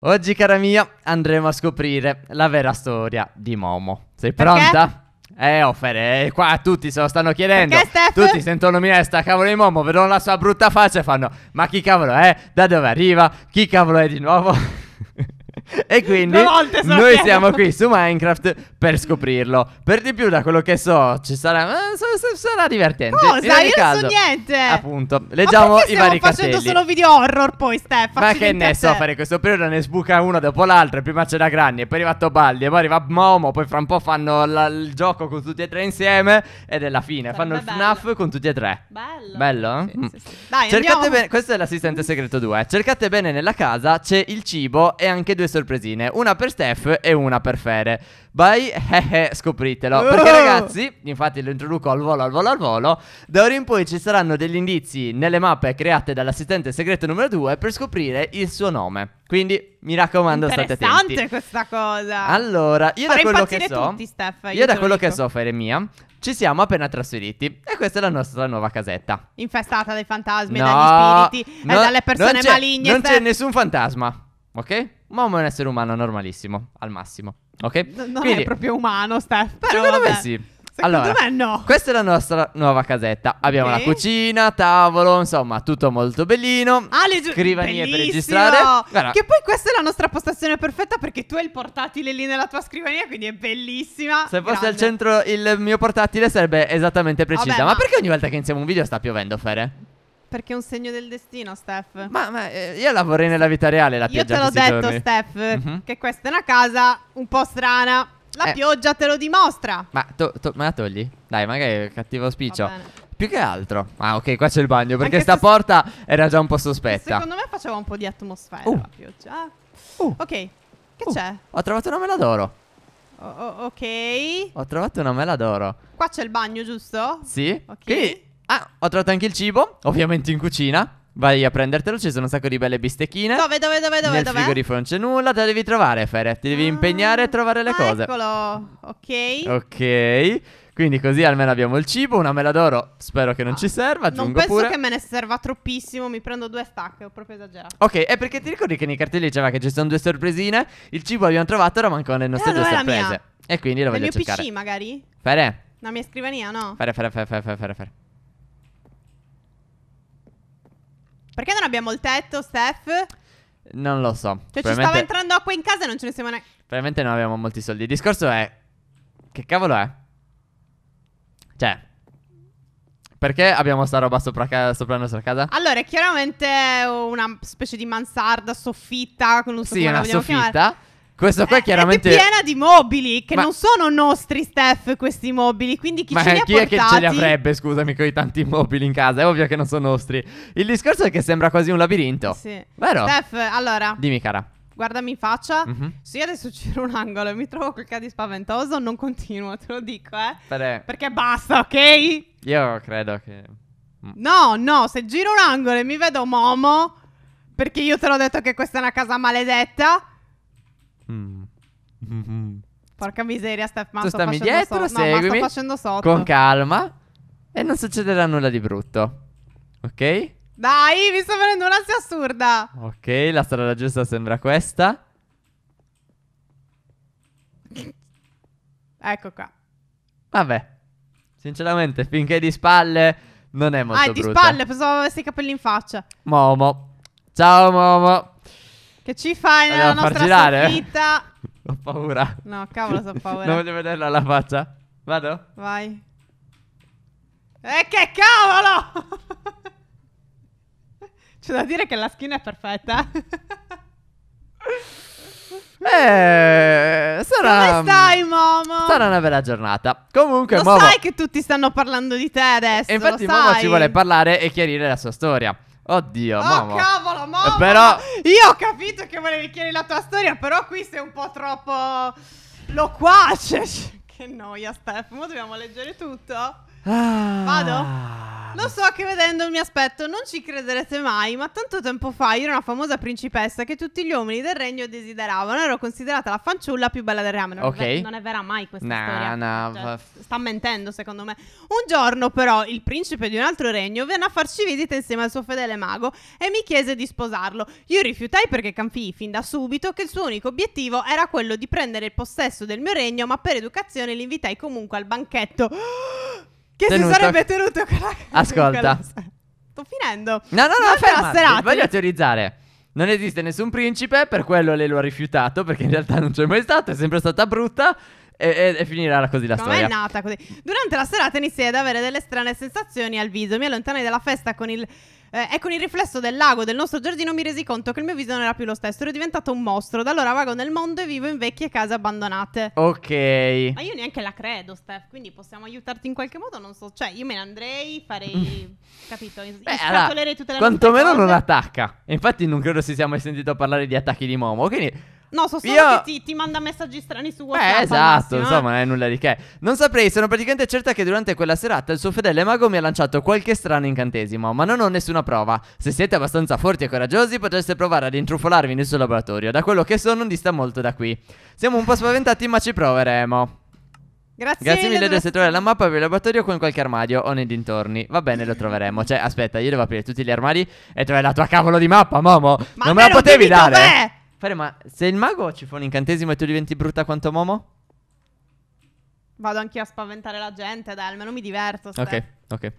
Oggi, cara mia, andremo a scoprire la vera storia di Momo. Sei pronta? Perché? Eh, Ofere, eh, qua tutti se lo stanno chiedendo. Perché, tutti sentono nominare sta cavolo di Momo, vedono la sua brutta faccia e fanno: Ma chi cavolo è? Da dove arriva? Chi cavolo è di nuovo? e quindi noi siamo qui su Minecraft per scoprirlo. Per di più, da quello che so, ci sarà, sarà divertente. Cosa? Io caso, non so niente. Appunto, leggiamo i vari cartelli. Ma facendo solo video horror poi, Stef? Ma che ne so fare questo periodo? Ne sbuca uno dopo l'altro. Prima c'era Granny, poi arriva arrivato e poi arriva Momo. Poi fra un po' fanno la, il gioco con tutti e tre insieme. Ed è la fine. Sarebbe fanno il bello. FNAF con tutti e tre. Bello. Bello? Sì, mm. sì, sì. Dai, Cercate bene, questo è l'assistente segreto 2. Cercate bene nella casa, c'è il cibo e anche due sorpresine. Una per Steph e una per Fere by eh, eh, scopritelo. Perché oh! ragazzi, infatti lo introduco al volo, al volo, al volo. Da ora in poi ci saranno degli indizi nelle mappe create dall'assistente segreto numero 2 per scoprire il suo nome. Quindi mi raccomando, state attenti. Interessante questa cosa. Allora, io Farei da quello che so, tutti, Steph, io, io da quello dico. che so, fare mia, ci siamo appena trasferiti e questa è la nostra nuova casetta. Infestata dai fantasmi, no, dagli spiriti eh, no, e dalle persone non maligne. Non c'è nessun fantasma, ok? Ma è un essere umano normalissimo, al massimo. Ok? No, non Quindi, è proprio umano, Steph. Però secondo vabbè. me sì. Secondo allora, me no. Questa è la nostra nuova casetta. Abbiamo okay. una cucina, tavolo, insomma, tutto molto bellino. Ah, le giu- scrivanie bellissimo. per registrare. Guarda. Che poi questa è la nostra postazione perfetta perché tu hai il portatile lì nella tua scrivania, quindi è bellissima. Se fosse Grande. al centro il mio portatile sarebbe esattamente precisa. Vabbè, ma... ma perché ogni volta che iniziamo un video sta piovendo, Fere? perché è un segno del destino, Steph. Ma, ma eh, io lavorerei nella vita reale la io pioggia. Io te l'ho detto, giorni. Steph, mm-hmm. che questa è una casa un po' strana. La eh. pioggia te lo dimostra. Ma, to- to- ma, la togli? Dai, magari è cattivo auspicio. Più che altro. Ah, ok, qua c'è il bagno. Perché Anche sta porta era già un po' sospetta. Secondo me faceva un po' di atmosfera uh. la pioggia. Eh. Uh. Ok, che uh. c'è? Ho trovato una mela d'oro. O- ok. Ho trovato una mela d'oro. Qua c'è il bagno, giusto? Sì. Ok. Quindi Ah, ho trovato anche il cibo, ovviamente in cucina. Vai a prendertelo, ci sono un sacco di belle bistecchine. Dove, dove, dove, dove? Nel dove? frigorifero non c'è nulla, te la devi trovare, Fere. Ti devi ah, impegnare a trovare le eccolo. cose. Eccolo, ok. Ok. Quindi così almeno abbiamo il cibo, una mela d'oro, spero che non ci serva, aggiungo Non penso pure. che me ne serva troppissimo, mi prendo due stacche, ho proprio esagerato. Ok, è perché ti ricordi che nei cartelli diceva che ci sono due sorpresine? Il cibo l'abbiamo trovato, ora mancano le nostre eh, due sorprese. E quindi lo Del voglio cercare. Il mio PC magari? Fere. La mia scrivania, no? Fere, fere, fere, fere, fere, fere. Perché non abbiamo il tetto, Steph? Non lo so. Cioè, ci stava entrando acqua in casa e non ce ne siamo neanche. Probabilmente non abbiamo molti soldi. Il discorso è. Che cavolo è? Cioè. Perché abbiamo sta roba sopra, ca- sopra la nostra casa? Allora, è chiaramente una specie di mansarda soffitta con un so Sì, una soffitta. Chiamare. Questo qua eh, è chiaramente. È piena di mobili che ma... non sono nostri, Steph, questi mobili. Quindi chi ma ce li ha chi portati? è che ce li avrebbe, scusami, con i tanti mobili in casa? È ovvio che non sono nostri. Il discorso è che sembra quasi un labirinto. Sì. Vero? Steph, allora. Dimmi, cara. Guardami in faccia. Mm -hmm. Se io adesso giro un angolo e mi trovo quel col di spaventoso, non continuo, te lo dico, eh. Perché, Perché basta, ok? Io credo che. Mm. No, no, se giro un angolo e mi vedo Momo, perché io te l'ho detto che questa è una casa maledetta, Mm. Mm-hmm. Porca miseria, Steph, ma tu stammi dietro, so- seguimi. No, sto sotto. Con calma. E non succederà nulla di brutto. Ok? Dai, mi sto venendo un'ansia assurda. Ok, la strada giusta sembra questa. Ecco qua. Vabbè. Sinceramente, finché è di spalle non è molto ah, brutta. Ah, di spalle, pensavo avessi i capelli in faccia. Momo. Ciao Momo. Che ci fai nella nostra girare, soffitta? Eh? Ho paura. No, cavolo, so paura. non voglio vederla alla faccia. Vado? Vai. E eh, che cavolo! C'è da dire che la schiena è perfetta. Eh, sarà, Come stai, Momo? Sarà una bella giornata. Comunque, Lo Momo. sai che tutti stanno parlando di te adesso. E infatti, Momo sai. ci vuole parlare e chiarire la sua storia. Oddio, oh, mamma. cavolo, mamma. Eh, però... Io ho capito che volevi chiedere la tua storia, però qui sei un po' troppo loquace. Che noia, Steph. dobbiamo leggere tutto? Ah. Vado? Lo so che vedendo mi aspetto, non ci crederete mai, ma tanto tempo fa io ero una famosa principessa che tutti gli uomini del regno desideravano. Ero considerata la fanciulla più bella del regno. Non, okay. non è vera mai questa nah, storia. Nah, cioè, sta mentendo, secondo me. Un giorno, però, il principe di un altro regno venne a farci visita insieme al suo fedele mago e mi chiese di sposarlo. Io rifiutai perché canfii fin da subito che il suo unico obiettivo era quello di prendere il possesso del mio regno, ma per educazione li invitai comunque al banchetto. Che tenuto. si sarebbe tenuto con la... Ascolta. Sto finendo. No, no, no, fermati. Serata. Voglio teorizzare. Non esiste nessun principe, per quello lei lo ha rifiutato, perché in realtà non c'è mai stato, è sempre stata brutta. E, e, e, finirà così la Come storia. è nata così? Durante la serata iniziai ad avere delle strane sensazioni al viso. Mi allontanai dalla festa con il eh, e con il riflesso del lago del nostro giardino mi resi conto che il mio viso non era più lo stesso, ero diventato un mostro. Da allora vago nel mondo e vivo in vecchie case abbandonate. Ok. Ma io neanche la credo, Steph, quindi possiamo aiutarti in qualche modo, non so, cioè io me ne andrei, farei capito, Beh, allora, tutte le cose. Quantomeno non attacca. Infatti non credo si sia mai sentito parlare di attacchi di Momo, quindi No, so solo Io... che ti, ti, manda messaggi strani su WhatsApp. Beh, esatto, eh. insomma, non è nulla di che. Non saprei, sono praticamente certa che durante quella serata il suo fedele mago mi ha lanciato qualche strano incantesimo, ma non ho nessuna prova. Se siete abbastanza forti e coraggiosi, potreste provare ad intrufolarvi nel suo laboratorio. Da quello che so, non dista molto da qui. Siamo un po' spaventati, ma ci proveremo. Grazie, Grazie mille, dovresti trovare la mappa per il laboratorio con qualche armadio o nei dintorni. Va bene, lo troveremo. Cioè, aspetta, io devo aprire tutti gli armadi e trovare la tua cavolo di mappa, Momo. Ma non me la potevi dare. Dov'è? Fare, ma se il mago ci fa un incantesimo e tu diventi brutta quanto Momo? Vado anch'io a spaventare la gente, dai, almeno mi diverto. Ste. Ok, ok.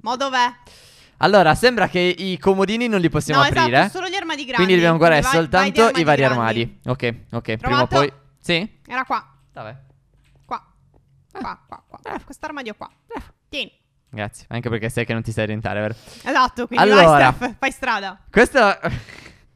Mo dov'è? Allora, sembra che i comodini non li possiamo no, aprire. Esatto, eh. solo gli armadi grandi. Quindi dobbiamo guardare vai, soltanto vai i vari grandi. armadi. Ok, ok, Trovato? prima o poi. Sì? Era qua. Dov'è? Qua. Qua, qua, qua. Eh. Quest'armadio qua. Eh. Tieni. Grazie, anche perché sai che non ti sai orientare, vero? Esatto, quindi allora, vai, Steph, fai strada. Questo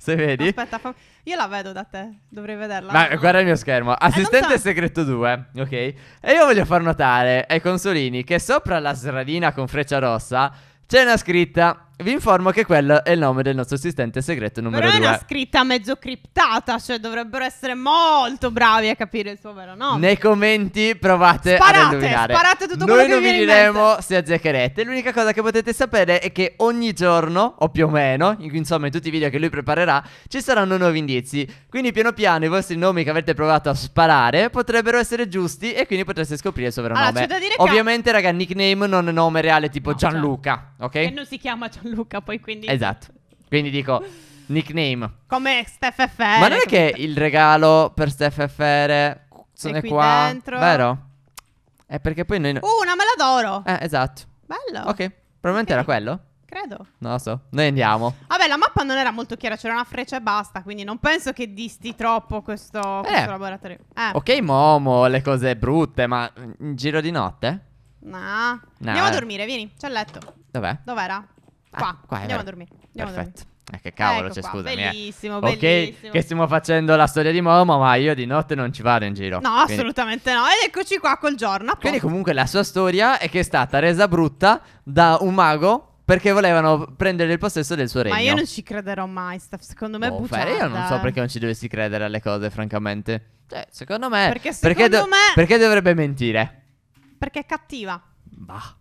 se vedi. Aspetta, fa... io la vedo da te. Dovrei vederla. Ma guarda il mio schermo. Eh, Assistente eh, so. segreto 2, ok? E io voglio far notare ai consolini che sopra la sradina con freccia rossa c'è una scritta vi informo che quello è il nome del nostro assistente segreto numero 2. Però è una scritta mezzo criptata, cioè dovrebbero essere molto bravi a capire il suo vero nome. Nei commenti provate sparate, ad indovinare. Sparate tutto Noi quello Noi che vi diremo se azzeccherete. L'unica cosa che potete sapere è che ogni giorno, o più o meno, insomma in tutti i video che lui preparerà, ci saranno nuovi indizi. Quindi piano piano i vostri nomi che avete provato a sparare potrebbero essere giusti e quindi potreste scoprire il suo vero allora, nome. Ovviamente, che... raga, nickname non è nome reale tipo no, Gianluca, cioè, ok? Che non si chiama Gianluca. Luca, poi quindi... Esatto. Quindi dico nickname. Come Steph FR. Ma non è che il regalo per Steph FR sono qua, dentro. vero? È perché poi noi... No... Uh, una mela d'oro. Eh, esatto. Bello. Ok, probabilmente okay. era quello. Credo. Non lo so. Noi andiamo. Vabbè, la mappa non era molto chiara, c'era una freccia e basta. Quindi non penso che disti troppo questo, eh. questo laboratorio. Eh. Ok, Momo, le cose brutte, ma in giro di notte? No. Nah. Andiamo a dormire, vieni, c'è il letto. Dov'è? Dov'era? Qua, ah, qua andiamo a dormire. Andiamo Perfetto. A dormire. Eh, che cavolo, ecco cioè, scusami. Bellissimo, eh. bellissimo. Ok, che stiamo facendo la storia di Momo, ma io di notte non ci vado in giro. No, quindi... assolutamente no. Ed eccoci qua col giorno. Appunto. Quindi, comunque, la sua storia è che è stata resa brutta da un mago perché volevano prendere il possesso del suo regno. Ma io non ci crederò mai, Staff. Secondo me oh, è bugiarda. Fer, io non so perché non ci dovessi credere alle cose, francamente. Cioè, secondo me... Perché secondo perché do- me... Perché dovrebbe mentire? Perché è cattiva. Bah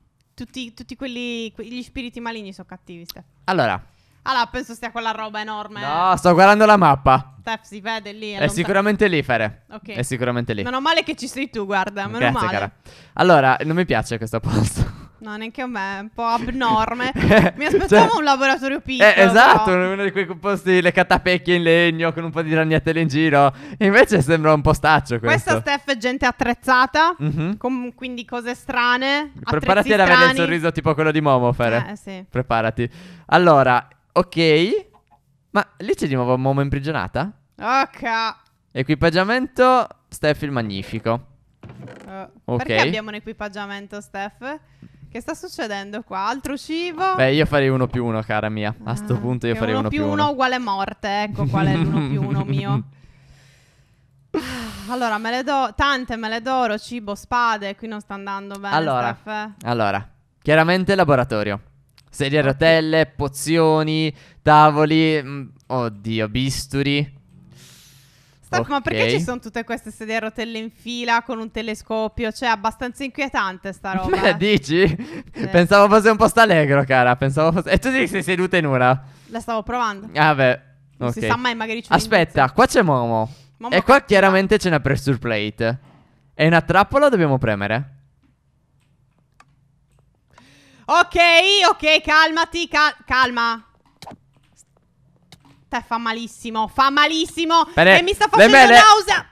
tutti, tutti quelli, gli spiriti maligni sono cattivi, Steph. Allora, allora, penso sia quella roba enorme. No, sto guardando la mappa. Steph, si vede lì. È, è sicuramente lì, Fere. Ok. È sicuramente lì. Meno male che ci sei tu, guarda. Meno Grazie, male. Cara. Allora, non mi piace questo posto. No, neanche a me, è un po' abnorme. Mi cioè, aspettavo cioè, un laboratorio eh, piccolo. Eh, esatto, però. uno di quei posti, le catapecchie in legno con un po' di ragnatele in giro. invece sembra un postaccio questo. Questa Steph è gente attrezzata, mm-hmm. con, quindi cose strane. Preparati ad avere il sorriso tipo quello di Momo, Fere. Eh, sì. Preparati. Allora, ok. Ma lì c'è di nuovo Momo imprigionata? Ok. Equipaggiamento, Steph il Magnifico. Uh, okay. Perché abbiamo un equipaggiamento, Steph? Che sta succedendo qua? Altro cibo? Beh, io farei uno più uno, cara mia. A sto ah, punto io farei uno, uno più uno. uno uguale morte, ecco qual è l'uno più uno mio. Ah, allora, me le do, tante me le do, oro, cibo, spade, qui non sta andando bene, allora, Steph. Eh. Allora, chiaramente laboratorio. Sedie a rotelle, pozioni, tavoli, mh, mm, oddio, bisturi. Stop, okay. ma perché ci sono tutte queste sedie a rotelle in fila con un telescopio? Cioè, è abbastanza inquietante sta roba. Beh, dici? Eh. Pensavo fosse un posto allegro, cara. Pensavo fosse... E tu ti sei seduta in una? La stavo provando. Ah, beh. Non okay. si sa mai, magari ci Aspetta, qua c'è Momo. Momo. E qua chiaramente c'è una pressure plate. È una trappola, dobbiamo premere. Ok, ok, calmati, cal calma. Te fa malissimo, fa malissimo Bene. e mi sta facendo Bene. nausea.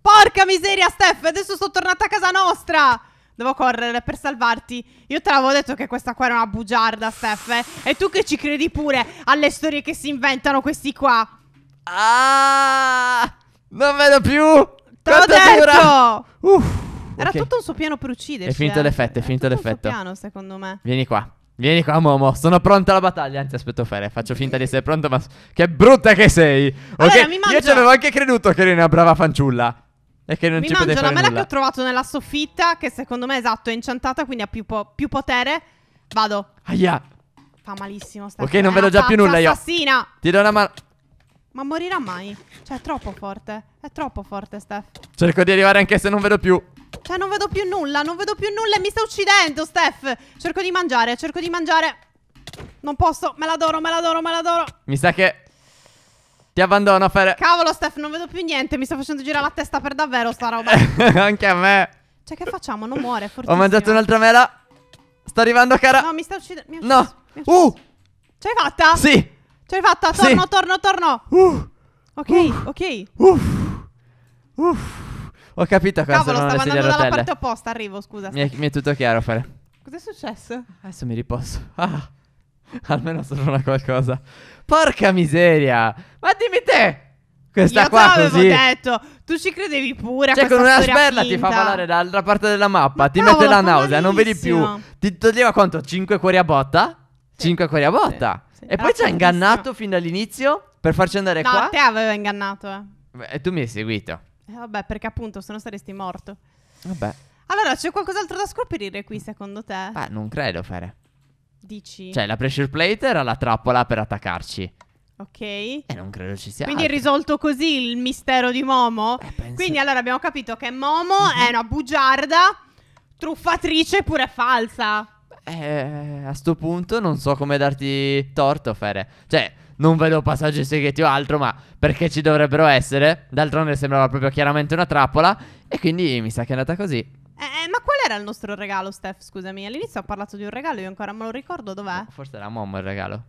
Porca miseria, Steph, adesso sono tornata a casa nostra. Devo correre per salvarti. Io te l'avevo detto che questa qua era una bugiarda, Steph. Eh? E tu che ci credi pure alle storie che si inventano questi qua. Ah! Non vedo più! Te l'ho detto! Uff, era okay. tutto un suo piano per ucciderci. È finito eh. l'effetto, è finito l'effetto. È finito l'effetto. piano, secondo me. Vieni qua. Vieni qua, Momo. Sono pronta alla battaglia. Anzi, aspetto Fere. Faccio finta di essere pronto, ma. Che brutta che sei! Allora, okay? mangio... Io ci avevo anche creduto che eri una brava fanciulla. E che non mi ci potevi fare. Mi la mela che ho trovato nella soffitta. Che secondo me, è esatto, è inchantata. Quindi ha più, po più potere. Vado. Aia. Fa malissimo. Sta ok, non vedo ah, già più nulla io. Assassina. Ti do una mano. Ma morirà mai? Cioè, è troppo forte. È troppo forte, Steph. Cerco di arrivare anche se non vedo più. Cioè non vedo più nulla, non vedo più nulla e mi sta uccidendo Steph Cerco di mangiare, cerco di mangiare Non posso, me la doro, me la doro, me la doro Mi sa che ti abbandono Fer Cavolo Steph, non vedo più niente Mi sta facendo girare la testa per davvero sta roba Anche a me Cioè che facciamo, non muore fortissimo. Ho mangiato un'altra mela Sta arrivando cara No, mi sta uccidendo mi No ucciso, Uh Ce l'hai fatta? Sì Ce l'hai fatta, torno, sì. torno, torno, uh. Ok, uh. ok Uff uh. Uff ho capito cosa Cavolo, sono stavo andando dalla parte opposta, arrivo, scusa. Mi è, mi è tutto chiaro, Fare. Cos'è successo? Adesso mi riposo. Ah. Almeno sono qualcosa. Porca miseria! Ma dimmi te! Questa Io qua te l'avevo così. detto. Tu ci credevi pure. Cioè, con una sberla ti fa volare dall'altra parte della mappa. Ma ti cavolo, mette la nausea, non vedi più. Ti toglieva quanto? 5 cuori a botta? Sì. 5 cuori a botta. Sì, sì. E Era poi ci ha ingannato fin dall'inizio per farci andare no, qua. No, te aveva ingannato, eh. E tu mi hai seguito. Eh, vabbè, perché appunto se no saresti morto. Vabbè. Allora, c'è qualcos'altro da scoprire qui, secondo te? Beh, non credo, Fere. Dici? Cioè, la pressure plate era la trappola per attaccarci. Ok. E eh, non credo ci sia. Quindi è risolto così il mistero di Momo? Eh, penso... Quindi allora abbiamo capito che Momo mm-hmm. è una bugiarda, truffatrice pure falsa. Eh, a sto punto non so come darti torto, Fere. Cioè, non vedo passaggi segreti o altro, ma perché ci dovrebbero essere? D'altronde sembrava proprio chiaramente una trappola e quindi mi sa che è andata così. Eh, eh ma qual era il nostro regalo, Steph? Scusami, all'inizio ho parlato di un regalo, io ancora me lo ricordo, dov'è? Boh, forse era Momo il regalo.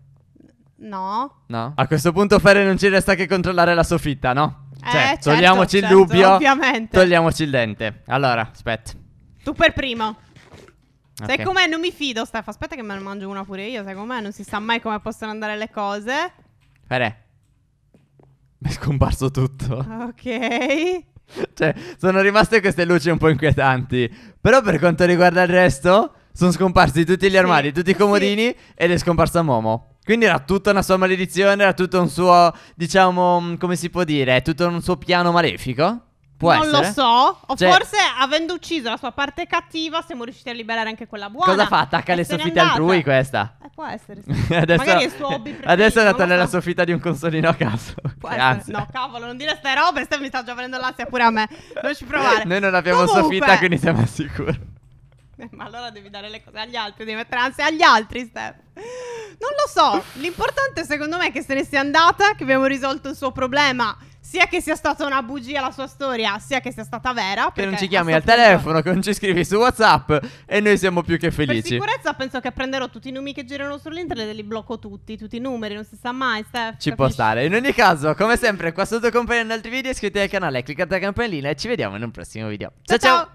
No. No. A questo punto Ferre non ci resta che controllare la soffitta, no? Eh, cioè, certo, togliamoci certo, il dubbio. Ovviamente. Togliamoci il dente. Allora, aspetta. Tu per primo. Sai okay. com'è? Non mi fido, Stefano. Aspetta che me ne mangio una pure io. Sai com'è? Non si sa mai come possono andare le cose. Fare. Mi è scomparso tutto. Ok. cioè, sono rimaste queste luci un po' inquietanti. Però per quanto riguarda il resto, sono scomparsi tutti gli armadi, sì. tutti i comodini sì. ed è scomparsa Momo. Quindi era tutta una sua maledizione, era tutto un suo, diciamo, mm, come si può dire, tutto un suo piano malefico. Può non essere? lo so. O cioè, forse avendo ucciso la sua parte cattiva, siamo riusciti a liberare anche quella buona. Cosa fa? Attacca le soffitte altrui questa. Eh, può essere. Sì. adesso, Magari è il suo hobby Adesso è andata nella so. soffitta di un consolino a caso. No, cavolo, non dire ste robe. Ste mi sta già venendo l'ansia pure a me. Non ci provare. Noi non abbiamo Comunque... soffitta, quindi siamo al sicuro. Eh, ma allora devi dare le cose agli altri, devi mettere ansia agli altri, Steph. Non lo so. L'importante secondo me è che se ne sia andata, che abbiamo risolto il suo problema sia che sia stata una bugia la sua storia, sia che sia stata vera. Che non ci chiami al telefono, che non ci scrivi su WhatsApp e noi siamo più che felici. Per sicurezza penso che prenderò tutti i numeri che girano sull'internet e li blocco tutti, tutti i numeri, non si sa mai, Steph. Ci capisci? può stare. In ogni caso, come sempre, qua sotto compaiono altri video, iscriviti al canale, cliccate la campanellina e ci vediamo in un prossimo video. ciao! ciao. ciao.